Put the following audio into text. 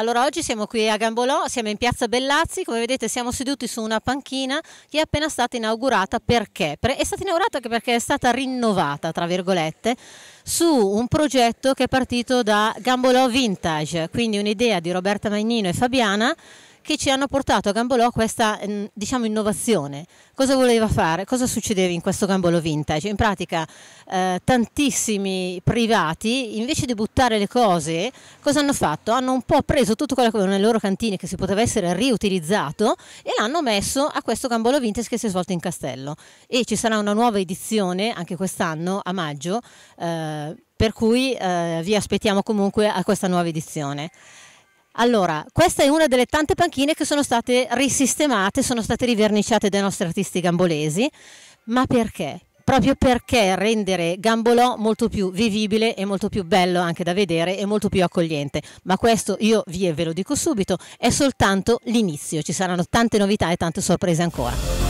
Allora oggi siamo qui a Gambolò, siamo in piazza Bellazzi, come vedete siamo seduti su una panchina che è appena stata inaugurata perché? È stata inaugurata perché è stata rinnovata, tra virgolette, su un progetto che è partito da Gambolò Vintage, quindi un'idea di Roberta Magnino e Fabiana che ci hanno portato a Gambolò questa mm, diciamo, innovazione. Cosa voleva fare? Cosa succedeva in questo Gambolò Vintage? In pratica eh, tantissimi privati invece di buttare le cose, cosa hanno fatto? Hanno un po' preso tutto quello che avevano nelle loro cantine che si poteva essere riutilizzato e l'hanno messo a questo Gambolò Vintage che si è svolto in Castello e ci sarà una nuova edizione anche quest'anno a maggio eh, per cui eh, vi aspettiamo comunque a questa nuova edizione. Allora, questa è una delle tante panchine che sono state risistemate, sono state riverniciate dai nostri artisti gambolesi, ma perché? Proprio perché rendere Gambolò molto più vivibile e molto più bello anche da vedere e molto più accogliente. Ma questo io vi e ve lo dico subito, è soltanto l'inizio, ci saranno tante novità e tante sorprese ancora.